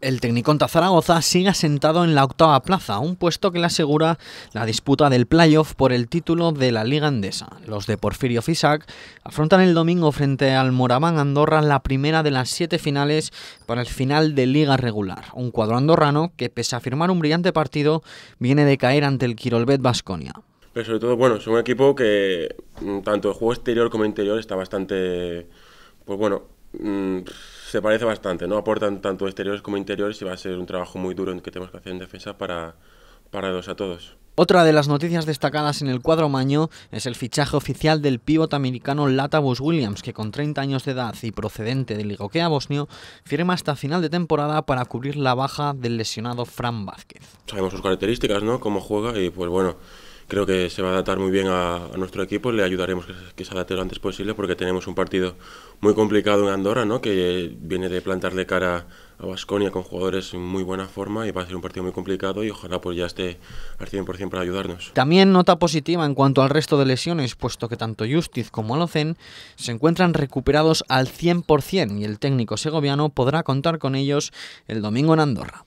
El Tecniconta Zaragoza sigue asentado en la octava plaza, un puesto que le asegura la disputa del playoff por el título de la Liga Andesa. Los de Porfirio Fisac afrontan el domingo frente al Moraván Andorra la primera de las siete finales para el final de Liga Regular. Un cuadro andorrano que, pese a firmar un brillante partido, viene de caer ante el Quirolbet Basconia. Pero sobre todo, bueno, es un equipo que mm, tanto el juego exterior como interior está bastante, pues bueno... Mm, se parece bastante, ¿no? Aportan tanto exteriores como interiores y va a ser un trabajo muy duro en que tenemos que hacer en defensa para, para dos a todos. Otra de las noticias destacadas en el cuadro maño es el fichaje oficial del pívot americano Latavus Williams, que con 30 años de edad y procedente del Ligoquea bosnio, firma hasta final de temporada para cubrir la baja del lesionado Fran Vázquez. Sabemos sus características, ¿no? Cómo juega y pues bueno, creo que se va a adaptar muy bien a, nuestro equipo, le ayudaremos que, se adapte lo antes posible porque tenemos un partido muy complicado en Andorra, ¿no? que viene de plantarle cara a Vasconia con jugadores en muy buena forma y va a ser un partido muy complicado y ojalá pues ya esté al 100% para ayudarnos. También nota positiva en cuanto al resto de lesiones, puesto que tanto Justiz como Alocen se encuentran recuperados al 100% y el técnico segoviano podrá contar con ellos el domingo en Andorra.